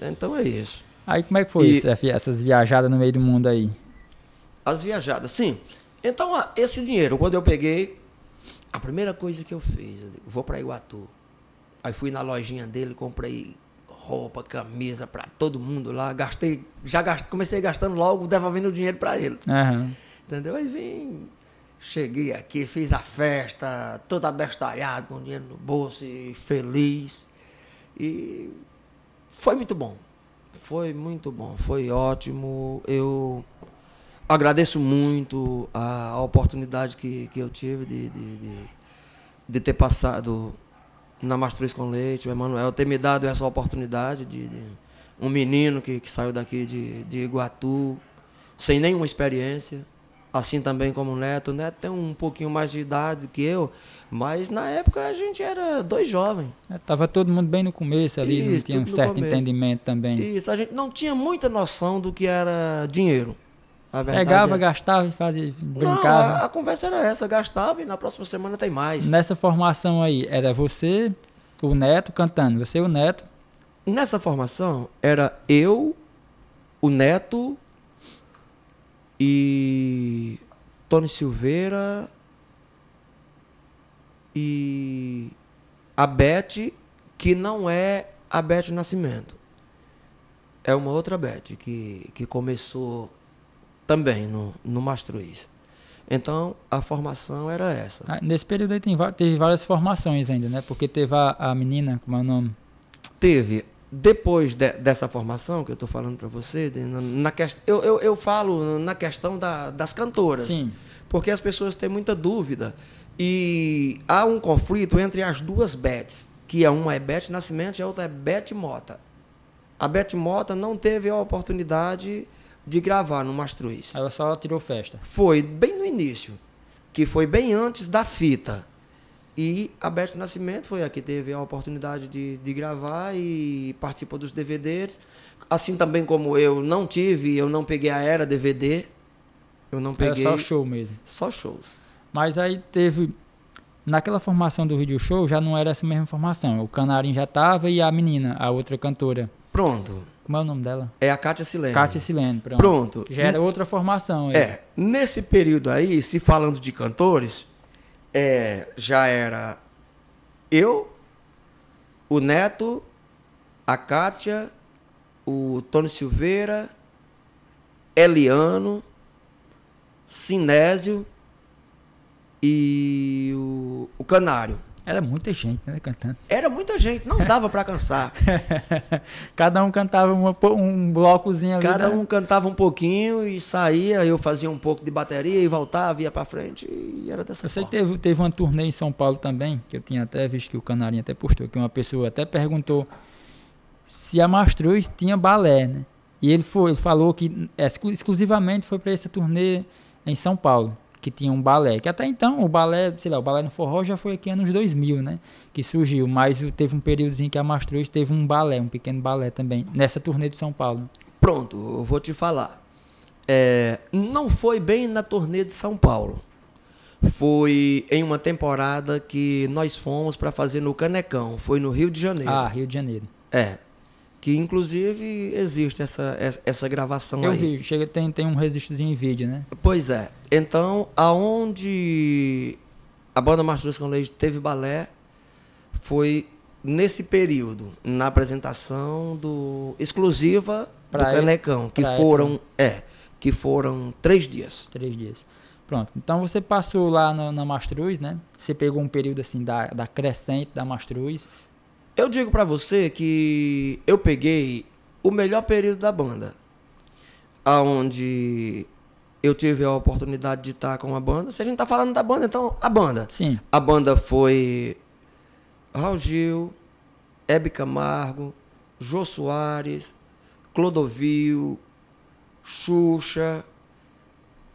S2: Então é isso. Aí como é que foi e, isso,
S1: essas viajadas no meio do
S2: mundo aí? As viajadas, sim. Então, esse dinheiro, quando eu peguei, a primeira coisa que eu fiz, eu vou para Iguatu. Aí fui na lojinha dele, comprei roupa, camisa para todo mundo lá. Gastei, já gastei, comecei gastando logo, devolvendo o dinheiro para ele. Uhum. Entendeu? Aí vim, cheguei aqui, fiz a festa, todo abestalhado, com dinheiro no bolso e feliz. E foi muito bom. Foi muito bom, foi ótimo. Eu agradeço muito a, a oportunidade que, que eu tive de, de, de, de ter passado na Mastruz com Leite, o Emanuel, ter me dado essa oportunidade de, de um menino que, que saiu daqui de, de Iguatu, sem nenhuma experiência, assim também como o Neto. O Neto tem um pouquinho mais de idade que eu, mas na época a gente era dois jovens. É, tava todo mundo bem no começo
S1: ali, Isso, não tinha um certo entendimento também.
S2: Isso, a gente não tinha muita noção do que era dinheiro. Pegava, é. gastava e fazia, brincava. Não, a, a, conversa era essa, gastava e na próxima semana tem mais.
S1: Nessa formação aí, era você, o Neto cantando, você e o Neto.
S2: Nessa formação, era eu, o Neto, e Tony Silveira e a Beth, que não é a Beth Nascimento. É uma outra Beth que, que começou também no, no Mastruz. Então, a formação era essa. Ah,
S1: nesse período aí tem, teve várias formações ainda, né? Porque teve a, a menina, como é o nome?
S2: Teve depois de, dessa formação que eu estou falando para você, na, na eu, eu, eu, falo na questão da, das cantoras. Sim. Porque as pessoas têm muita dúvida. E há um conflito entre as duas Bets, que é uma é Bet Nascimento e a outra é Bet Mota. A Bet Mota não teve a oportunidade de gravar no Mastruz. Ela só tirou festa. Foi bem no início, que foi bem antes da fita. E a Beth Nascimento foi a que teve a oportunidade de, de gravar e participou dos DVDs. Assim também como eu não tive, eu não peguei a era DVD. Eu não peguei. Era só show mesmo. Só shows.
S1: Mas aí teve. Naquela formação do vídeo show já não era essa mesma formação. O Canarim já estava e a menina, a outra cantora. Pronto. Como é o nome dela? É a Kátia Silene. Kátia Silene, pronto. Pronto. Já era outra formação. Aí. É. é.
S2: Nesse período aí, se falando de cantores, é, já era eu, o Neto, a Kátia, o Tony Silveira, Eliano, Sinésio e o, o Canário. Era muita gente, né, cantando. Era muita gente, não dava para cansar. Cada um cantava uma, um blocozinho ali. Cada né? um cantava um pouquinho e saía, eu fazia um pouco de bateria e voltava, ia para frente e era dessa eu forma. Eu sei que teve, teve uma
S1: turnê em São Paulo também, que eu tinha até visto que o Canarinho até postou, que uma pessoa até perguntou se a Mastruz tinha balé, né? E ele, foi, ele falou que é, exclusivamente foi para essa turnê em São Paulo que tinha um balé, que até então o balé, sei lá, o balé no forró já foi aqui anos 2000, né, que surgiu, mas teve um períodozinho que a Mastruz teve um balé, um pequeno balé também, nessa turnê de São Paulo. Pronto, eu vou te falar.
S2: É, não foi bem na turnê de São Paulo. Foi em uma temporada que nós fomos para fazer no Canecão, foi no Rio de Janeiro. Ah, Rio de Janeiro. É, que inclusive existe essa, essa, gravação Eu aí. vi, chega, tem, tem
S1: um registrozinho em vídeo, né?
S2: Pois é. Então, aonde a banda Mastros com Leite teve balé foi nesse período, na apresentação do exclusiva pra do Canecão, que foram, essa, é, que
S1: foram três dias. Três dias. Pronto. Então você passou lá na, na Mastruz, né? Você pegou um período assim da, da crescente da Mastruz.
S2: Eu digo para você que eu peguei o melhor período da banda, aonde eu tive a oportunidade de estar com a banda. Se a gente tá falando da banda, então a banda. Sim. A banda foi Raul Gil, Hebe Camargo, Jô Soares, Clodovil, Xuxa,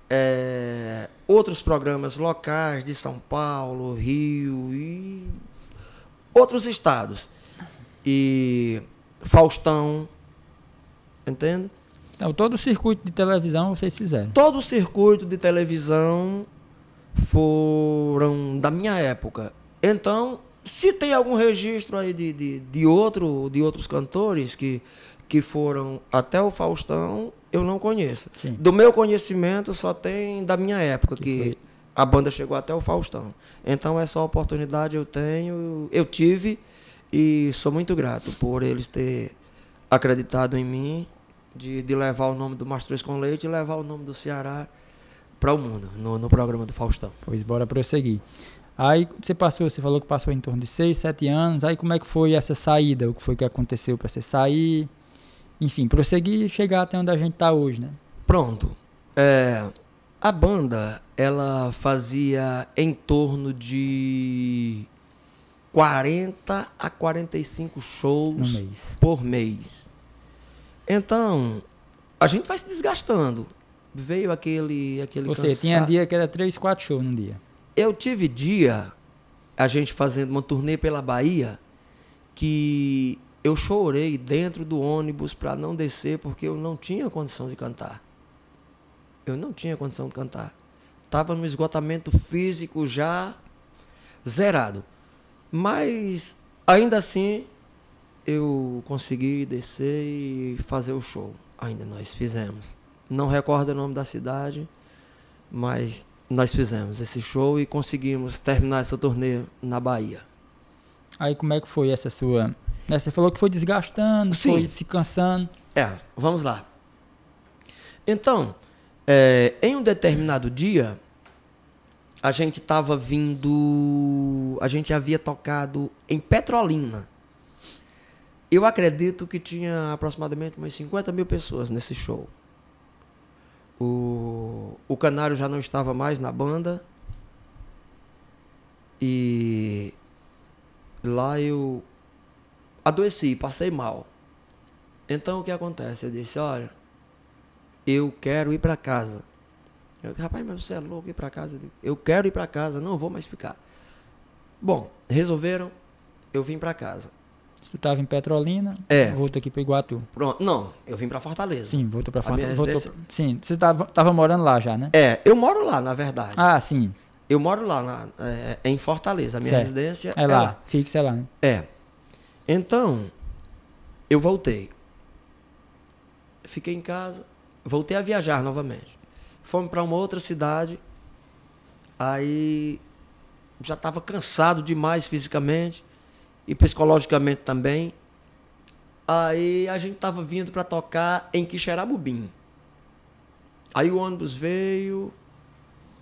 S2: é, outros programas locais de São Paulo, Rio e outros estados e Faustão, entende?
S1: Então, todo o circuito de televisão
S2: vocês fizeram? Todo o circuito de televisão foram da minha época. Então, se tem algum registro aí de, de, de, outro, de outros cantores que, que foram até o Faustão, eu não conheço. Sim. Do meu conhecimento, só tem da minha época, que, que a banda chegou até o Faustão. Então, essa oportunidade eu tenho, eu tive e sou muito grato por eles ter acreditado em mim, de, de levar o nome do Mastruz com Leite e levar o nome do Ceará para o mundo, no, no programa do Faustão. Pois bora prosseguir.
S1: Aí você passou, você falou que passou em torno de 6, 7 anos. Aí como é que foi essa saída? O que foi que aconteceu para você sair? Enfim, prosseguir e chegar até onde a gente está hoje, né? Pronto.
S2: É, a banda, ela fazia em torno de 40 a 45 shows mês. por mês. Então, a gente vai se desgastando. Veio aquele aquele Você cansa... tinha dia que era 3, 4 shows no dia. Eu tive dia a gente fazendo uma turnê pela Bahia que eu chorei dentro do ônibus para não descer porque eu não tinha condição de cantar. Eu não tinha condição de cantar. Tava no esgotamento físico já zerado. Mas ainda assim eu consegui descer e fazer o show. Ainda nós fizemos. Não recordo o nome da cidade, mas nós fizemos esse show e conseguimos terminar essa turnê na Bahia.
S1: Aí como é que foi essa sua. Né? Você falou que foi
S2: desgastando, Sim. foi se cansando. É, vamos lá. Então, é, em um determinado dia, a gente estava vindo. A gente havia tocado em Petrolina. Eu acredito que tinha aproximadamente umas 50 mil pessoas nesse show. O, o Canário já não estava mais na banda. E lá eu adoeci, passei mal. Então o que acontece? Eu disse: olha, eu quero ir para casa. Eu disse, rapaz, mas você é louco ir para casa? Eu, eu quero ir para casa, não vou mais ficar. Bom, resolveram, eu vim para casa. Você tu estava em Petrolina,
S1: é. voltou aqui para Iguatu.
S2: Pronto, não, eu vim para Fortaleza. Sim, voltou para Fortaleza. Voltou, sim, você tava, tava morando lá já, né? É, eu moro lá, na verdade. Ah, sim. Eu moro lá, na, é, em Fortaleza. A minha certo. residência é, é lá. lá. Fixa é lá, né? É. Então, eu voltei. Fiquei em casa, voltei a viajar novamente. Fomos para uma outra cidade. Aí já estava cansado demais fisicamente e psicologicamente também. Aí a gente estava vindo para tocar em Quixeramobim. Aí o ônibus veio,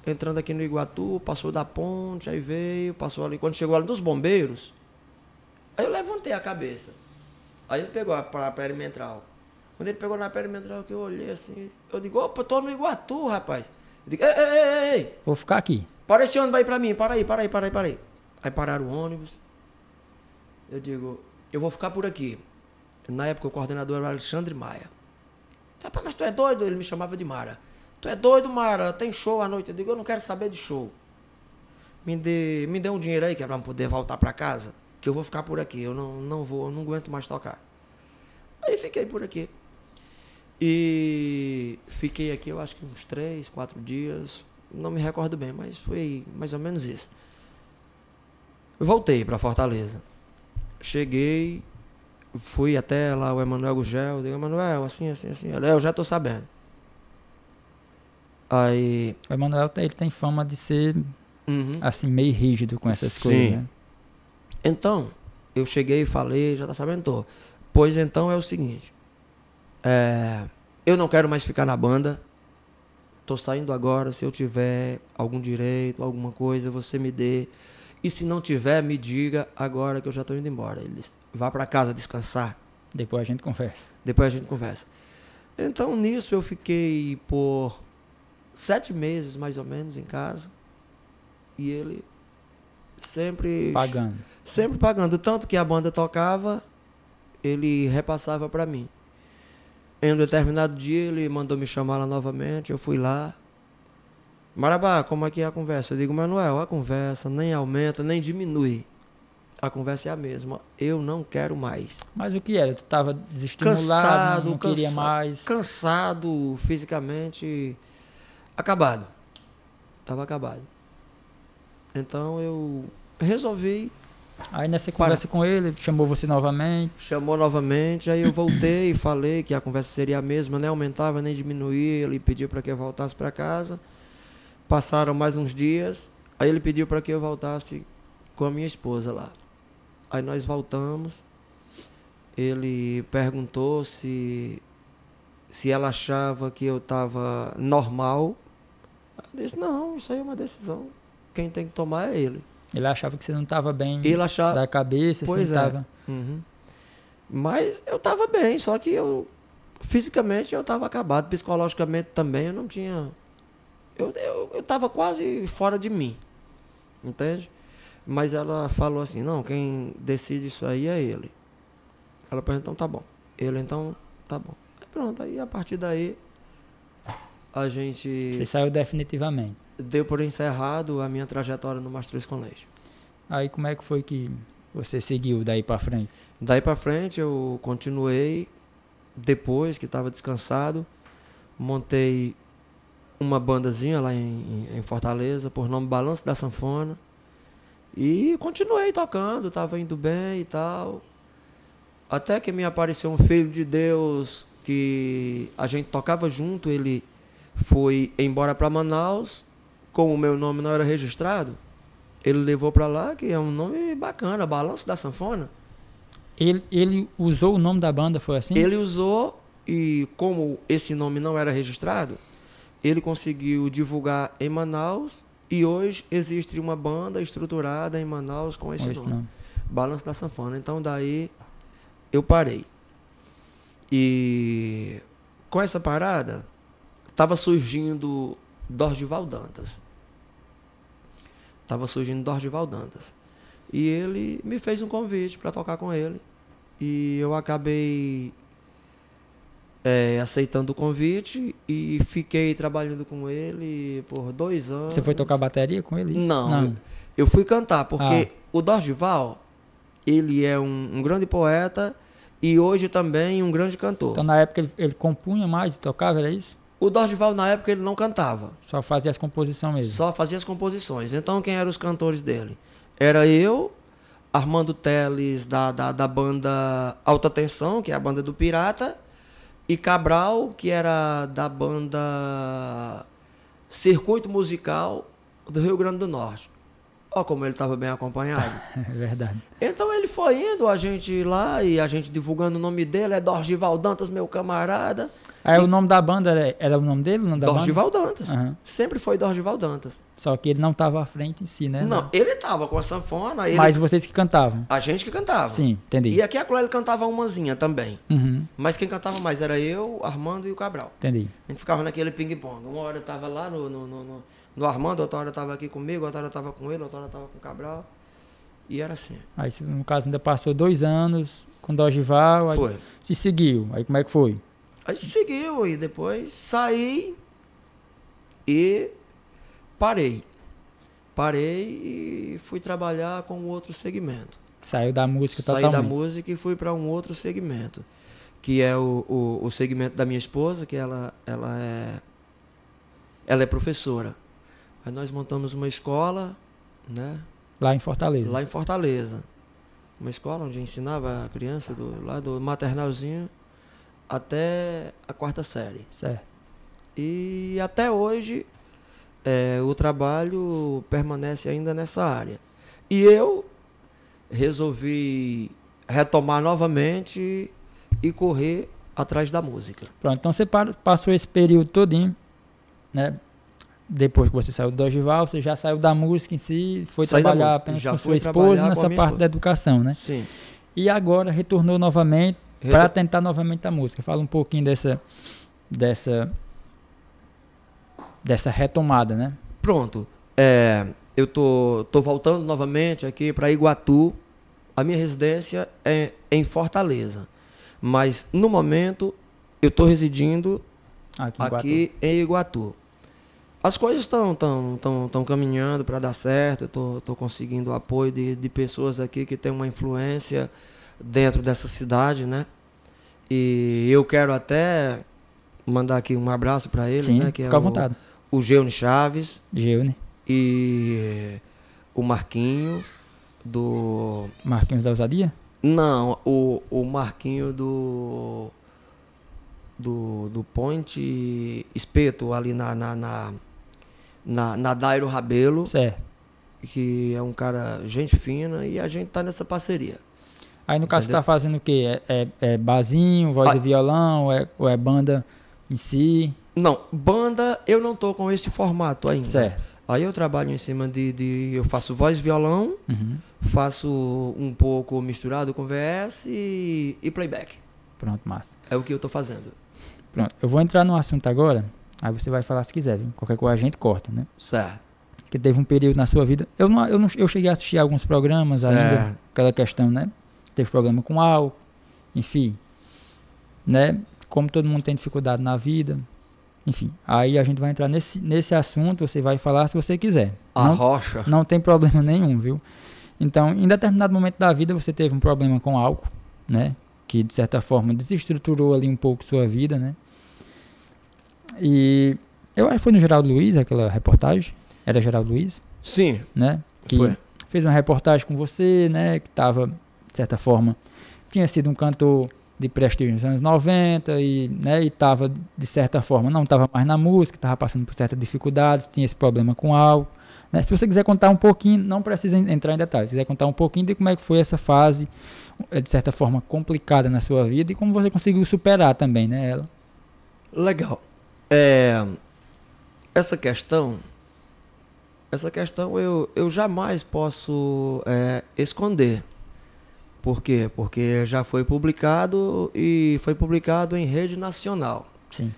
S2: entrando aqui no Iguatu, passou da ponte, aí veio, passou ali. Quando chegou ali dos bombeiros, aí eu levantei a cabeça. Aí ele pegou a para perimetral. Quando ele pegou na pedra me droga, que eu olhei assim. Eu digo, opa, eu tô no Iguatu, rapaz. Eu digo, ei, ei, ei, ei.
S1: Vou ficar aqui.
S2: Para esse ônibus aí pra mim, para aí, para aí, para aí, para aí. Aí pararam o ônibus. Eu digo, eu vou ficar por aqui. Na época o coordenador era o Alexandre Maia. Rapaz, mas tu é doido? Ele me chamava de Mara. Tu é doido, Mara? Tem show à noite. Eu digo, eu não quero saber de show. Me dê, me dê um dinheiro aí que é pra poder voltar pra casa. Que eu vou ficar por aqui. Eu não, não vou, eu não aguento mais tocar. Aí fiquei por aqui. E fiquei aqui, eu acho que uns três, quatro dias, não me recordo bem, mas foi mais ou menos isso. Eu voltei para Fortaleza. Cheguei, fui até lá o Emanuel Gugel, digo, Emanuel, assim, assim, assim. Ele, é, eu já tô sabendo.
S1: Aí... O Emanuel, ele tem fama de ser, uhum. assim, meio rígido com essas Sim. coisas, né?
S2: Então, eu cheguei e falei, já tá sabendo, tô. Pois então é o seguinte, é, eu não quero mais ficar na banda. Tô saindo agora. Se eu tiver algum direito, alguma coisa, você me dê. E se não tiver, me diga agora que eu já tô indo embora. Ele disse, vá para casa descansar. Depois a gente conversa. Depois a gente conversa. Então nisso eu fiquei por sete meses mais ou menos em casa. E ele sempre. Pagando. Sempre pagando. Tanto que a banda tocava, ele repassava para mim. Em um determinado dia ele mandou me chamar lá novamente, eu fui lá. Marabá, como é que é a conversa? Eu digo, Manuel, a conversa nem aumenta, nem diminui. A conversa é a mesma. Eu não quero mais. Mas o que
S1: era? Tu estava desestimulado, cansado, não queria cansa
S2: mais? Cansado, fisicamente acabado. Estava acabado. Então eu resolvi Aí nessa conversa Para. com ele, chamou você novamente? Chamou novamente, aí eu voltei e falei que a conversa seria a mesma, nem né? aumentava nem diminuía. Ele pediu para que eu voltasse para casa. Passaram mais uns dias, aí ele pediu para que eu voltasse com a minha esposa lá. Aí nós voltamos. Ele perguntou se se ela achava que eu estava normal. Eu disse: "Não, isso aí é uma decisão. Quem tem que tomar é ele".
S1: Ele achava que você não estava bem ele achava... da cabeça, pois você é. Tava...
S2: Uhum. Mas eu estava bem, só que eu fisicamente eu estava acabado, psicologicamente também eu não tinha. Eu estava eu, eu quase fora de mim, entende? Mas ela falou assim: não, quem decide isso aí é ele. Ela perguntou: então tá bom. Ele, então tá bom. Aí pronto, aí a partir daí a gente. Você saiu definitivamente deu por encerrado a minha trajetória no Mastruz Colégio.
S1: Aí como é que foi que
S2: você seguiu daí para frente? Daí para frente eu continuei depois que estava descansado, montei uma bandazinha lá em, em Fortaleza por nome Balanço da Sanfona e continuei tocando, estava indo bem e tal. Até que me apareceu um filho de Deus que a gente tocava junto, ele foi embora para Manaus como o meu nome não era registrado, ele levou para lá, que é um nome bacana, Balanço da Sanfona.
S1: Ele, ele usou o nome da banda, foi assim? Ele
S2: usou, e como esse nome não era registrado, ele conseguiu divulgar em Manaus, e hoje existe uma banda estruturada em Manaus com esse, com esse nome. nome. Balanço da Sanfona. Então daí eu parei. E com essa parada, estava surgindo Dorgival Dantas. Estava surgindo Dorgival Dantas. E ele me fez um convite para tocar com ele. E eu acabei é, aceitando o convite e fiquei trabalhando com ele por dois anos. Você foi tocar bateria com ele? Não. Não. Eu fui cantar, porque ah. o Dorgival, ele é um, um grande poeta e hoje também um grande cantor. Então na época ele, ele compunha mais e tocava, era isso? O Dorgival, na época, ele não cantava. Só fazia as composições mesmo. Só fazia as composições. Então, quem eram os cantores dele? Era eu, Armando Teles, da, da, da banda Alta Tensão, que é a banda do Pirata, e Cabral, que era da banda Circuito Musical do Rio Grande do Norte. Olha como ele estava bem acompanhado.
S1: é verdade.
S2: Então ele foi indo, a gente lá, e a gente divulgando o nome dele, é Dorgival Dantas, meu camarada.
S1: Aí e... o nome da banda era, era, o nome dele? O nome da Dorgival banda? Dantas. Uhum.
S2: Sempre foi Dorgival Dantas.
S1: Só que ele não estava à frente em si, né? Não,
S2: ele tava com a sanfona. Ele... Mas vocês que cantavam? A gente que cantava. Sim, entendi. E aqui a ele cantava umazinha também. Uhum. Mas quem cantava mais era eu, Armando e o Cabral. Entendi. A gente ficava naquele ping-pong. Uma hora eu tava lá no, no, no, no, no Armando, outra hora eu tava aqui comigo, outra hora eu tava com ele, outra hora eu tava com o Cabral. E era assim.
S1: Aí, no caso, ainda passou dois anos com Dorgival. Foi. se seguiu. Aí como é que foi?
S2: Aí seguiu e depois saí e parei. Parei e fui trabalhar com outro segmento. Saiu da música Saí totalmente. Saí da música e fui para um outro segmento, que é o, o, o, segmento da minha esposa, que ela, ela, é, ela é professora. Aí nós montamos uma escola, né? Lá em Fortaleza. Lá em Fortaleza. Uma escola onde ensinava a criança do, lá do maternalzinho até a quarta série. Certo. E até hoje é, o trabalho permanece ainda nessa área. E eu resolvi retomar novamente e correr atrás da música. Pronto, então você passou esse período todinho,
S1: né? Depois que você saiu do Dogival, você já saiu da música em si, foi Saí trabalhar apenas já com sua esposa nessa parte esposa. da educação, né? Sim. E agora retornou novamente para tentar novamente a música. Fala um pouquinho dessa dessa
S2: dessa retomada, né? Pronto. É, eu tô, tô voltando novamente aqui para Iguatu. A minha residência é em Fortaleza, mas no momento eu tô residindo aqui em, aqui Iguatu. Em Iguatu. As coisas estão tão, tão, tão caminhando para dar certo. Estou tô, tô conseguindo o apoio de, de pessoas aqui que têm uma influência dentro dessa cidade, né? E eu quero até mandar aqui um abraço para ele, Sim, né? Que é fica é à o, vontade. O Geune Chaves. Geune. E o Marquinho do. Marquinhos da Ousadia? Não, o, o Marquinho do. Do, do Ponte Espeto, ali na. Na, na, na, na Dairo Rabelo. Certo. Que é um cara, gente fina, e a gente tá nessa parceria. Aí no caso você tá
S1: fazendo o quê? É, é, é
S2: barzinho, voz ah. e violão, é, ou é banda em si? Não, banda eu não tô com esse formato ainda. Certo. Aí eu trabalho em cima de. de eu faço voz e violão, uhum. faço um pouco misturado com VS e, e, playback. Pronto, massa. É o que eu tô fazendo.
S1: Pronto, eu vou entrar no assunto agora, aí você vai falar se quiser, viu? Qualquer coisa a gente corta, né? Certo. Porque teve um período na sua vida. Eu, não, eu, não, eu cheguei a assistir alguns programas certo. ainda, aquela questão, né? teve problema com álcool, enfim, né? Como todo mundo tem dificuldade na vida, enfim, aí a gente vai entrar nesse, nesse assunto, você vai falar se você quiser. A não, rocha. Não tem problema nenhum, viu? Então, em determinado momento da vida você teve um problema com álcool, né? Que de certa forma desestruturou ali um pouco sua vida, né? E eu acho que foi no Geraldo Luiz aquela reportagem. Era Geraldo Luiz? Sim. Né? Que foi. fez uma reportagem com você, né? Que tava de certa forma. Tinha sido um cantor de prestígio nos anos 90 e né, estava, de certa forma, não estava mais na música, estava passando por certas dificuldades, tinha esse problema com algo. Né? Se você quiser contar um pouquinho, não precisa entrar em detalhes, se quiser contar um pouquinho de como é que foi essa fase, eh, de certa forma, complicada na sua vida e como você conseguiu superar também né, ela.
S2: Legal. É, essa questão, essa questão eu, eu jamais posso é, esconder por quê? Porque já foi publicado e foi publicado em rede nacional. Sim.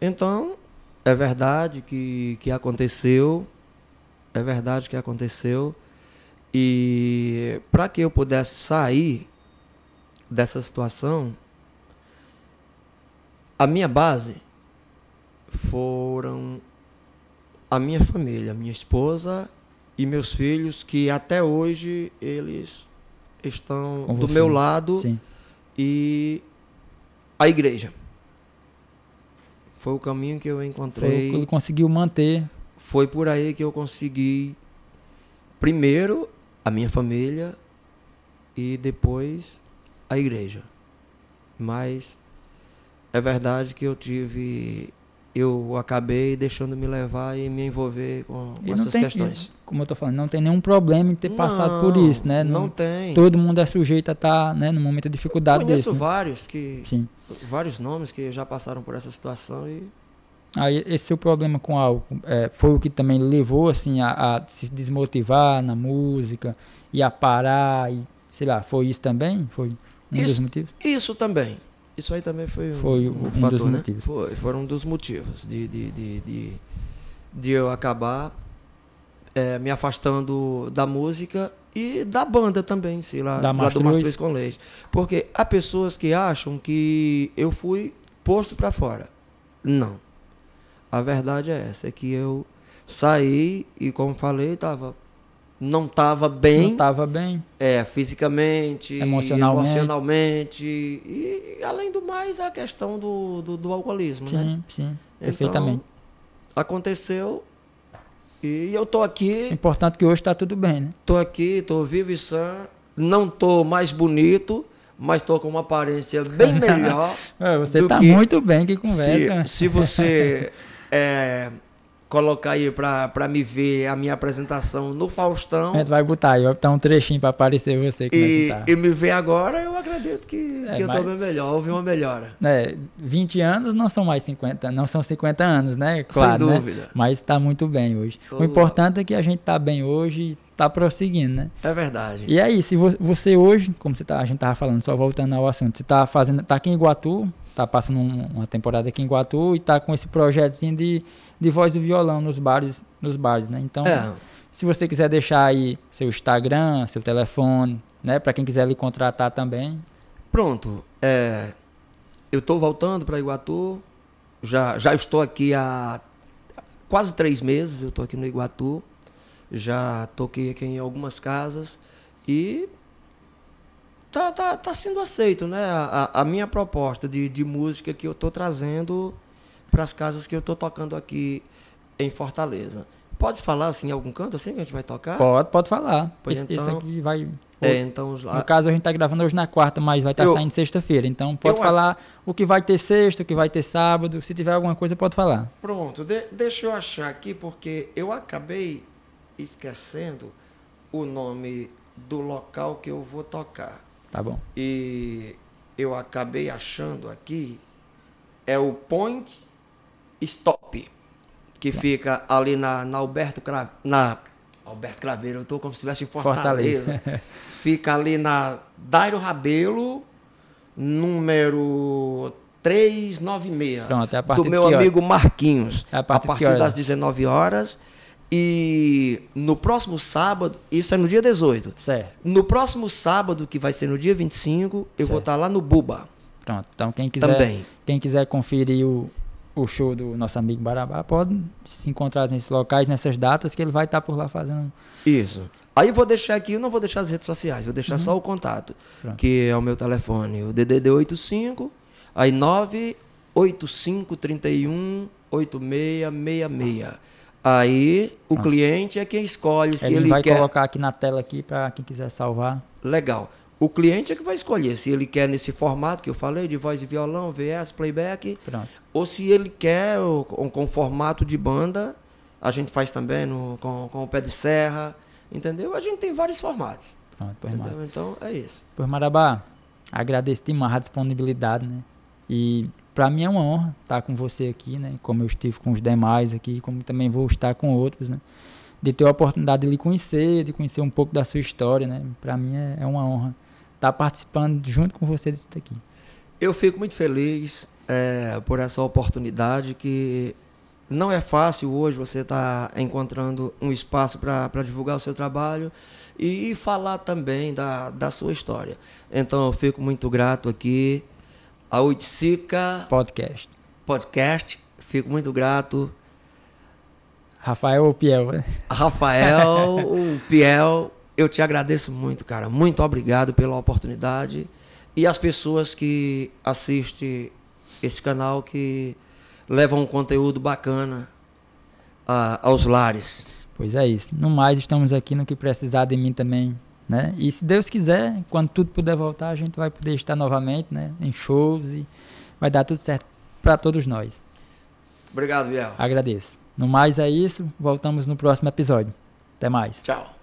S2: Então, é verdade que, que aconteceu, é verdade que aconteceu, e para que eu pudesse sair dessa situação, a minha base foram a minha família, minha esposa e meus filhos, que até hoje eles estão do meu lado Sim. e a igreja. Foi o caminho que eu encontrei. Foi, ele
S1: conseguiu manter.
S2: Foi por aí que eu consegui, primeiro, a minha família e depois a igreja. Mas é verdade que eu tive eu acabei deixando me levar e me envolver com, essas tem, questões
S1: como eu tô falando, não tem nenhum problema em ter não, passado por isso, né? Não, não, tem. Todo mundo é sujeito a estar, tá, né, no momento de dificuldade eu conheço desse. Né?
S2: vários que Sim. vários nomes que já passaram por essa situação e
S1: Aí esse seu problema com álcool é, foi o que também levou assim a, a, se desmotivar na música e a parar e sei lá, foi isso também? Foi um isso, dos motivos?
S2: Isso também. Isso aí também foi, foi um, um, um fator, dos né? motivos. Foi, foram um dos motivos de, de, de, de, de eu acabar é, me afastando da música e da banda também, sei lá, da lá do Mastruz College. Porque há pessoas que acham que eu fui posto para fora. Não. A verdade é essa, é que eu saí e como falei, tava não estava bem. Não estava bem. É, fisicamente, emocionalmente. emocionalmente. E, além do mais, a questão do, do, do alcoolismo, sim, né? Sim, sim, então, perfeitamente. Então, aconteceu e eu tô aqui. É
S1: importante que hoje está tudo bem, né?
S2: Tô aqui, tô vivo e sã. Não tô mais bonito, mas tô com uma aparência bem melhor. É, você está tá que muito bem que conversa. Se, se você é, colocar aí para me ver a minha apresentação no Faustão. É, tu
S1: vai botar aí, vai botar um trechinho para aparecer você que e, E
S2: me ver agora, eu acredito que, é, que eu estou tô bem melhor, houve uma melhora.
S1: É, 20 anos não são mais 50, não são 50 anos, né? Claro, Sem né? dúvida. Né? Mas está muito bem hoje. Tô o importante é que a gente está bem hoje está prosseguindo, né?
S2: É verdade. E aí, é
S1: se você hoje, como você tá, a gente tava falando, só voltando ao assunto, você tá fazendo, tá aqui em Iguatu, tá passando um, uma temporada aqui em Guatu e tá com esse projetozinho de, de voz do violão nos bares, nos bares, né? Então, é. se você quiser deixar aí seu Instagram, seu telefone, né, para quem quiser lhe contratar também. Pronto, é,
S2: eu estou voltando para Iguatu, já, já estou aqui há quase três meses, eu estou aqui no Iguatu, já toquei aqui em algumas casas e tá, tá, tá sendo aceito, né? A, a minha proposta de, de música que eu tô trazendo para as casas que eu tô tocando aqui em Fortaleza. Pode falar assim algum canto assim que a gente vai tocar? Pode, pode falar. Pois esse, então, esse aqui vai. É, então, lá... No
S1: caso, a gente tá gravando hoje na quarta, mas vai estar tá saindo sexta-feira. Então, pode eu... falar o que vai ter sexta, o que vai ter sábado. Se tiver alguma coisa, pode falar.
S2: Pronto, de deixa eu achar aqui, porque eu acabei esquecendo o nome do local que eu vou tocar. Tá bom. E eu acabei achando aqui é o Point Stop, que tá. fica ali na, na Alberto Cra... na Alberto Craveiro, eu tô como se estivesse em Fortaleza. Fortaleza. fica ali na Dairo Rabelo, número 396. Pronto, é a partir do meu amigo Marquinhos. É a partir, a partir das 19 horas e no próximo sábado, isso é no dia 18. Certo. No próximo sábado, que vai ser no dia 25, eu certo. vou tá estar lá no Buba.
S1: Pronto. Então quem quiser, Também. quem quiser conferir o, o show do nosso amigo Barabá, pode se encontrar nesses locais, nessas datas que ele vai estar tá por lá fazendo. Isso. Aí eu vou deixar
S2: aqui, eu não vou deixar as redes sociais, vou deixar uhum. só o contato, Pronto. que é o meu telefone, o DDD 85 aí 985 31 8666. Aí o ah. cliente é quem escolhe se ele, ele vai quer...
S1: colocar aqui na tela aqui
S2: para quem quiser salvar. Legal. O cliente é que vai escolher se ele quer nesse formato que eu falei, de voz e violão, VS, playback, Pronto. ou se ele quer com, com formato de banda, a gente faz também no, com, com o pé de serra, entendeu? A gente tem vários formatos. Pronto, pois Então é isso.
S1: Pois Marabá, agradeço demais a disponibilidade, né? E para mim é uma honra estar com você aqui, né? Como eu estive com os demais aqui, como também vou estar com outros, né? De ter a oportunidade de lhe conhecer, de conhecer um pouco da sua
S2: história, né? Para
S1: mim é, é, uma honra estar participando junto com você disso aqui.
S2: Eu fico muito feliz é, por essa oportunidade que não é fácil hoje você estar tá encontrando um espaço para divulgar o seu trabalho e falar também da, da sua história. Então eu fico muito grato aqui a Uitsica Podcast. Podcast. Fico muito grato. Rafael ou Piel? Né? Rafael, ou Piel, eu te agradeço muito, cara. Muito obrigado pela oportunidade. E as pessoas que assistem esse canal que levam um conteúdo bacana a, ah, aos lares. Pois é isso.
S1: No mais, estamos aqui no que precisar de mim também. Né? E se Deus quiser, quando tudo puder voltar, a gente vai poder estar novamente né? em shows e vai dar tudo certo para todos nós. Obrigado, Biel. Agradeço. No mais é isso, voltamos no próximo episódio. Até mais. Tchau.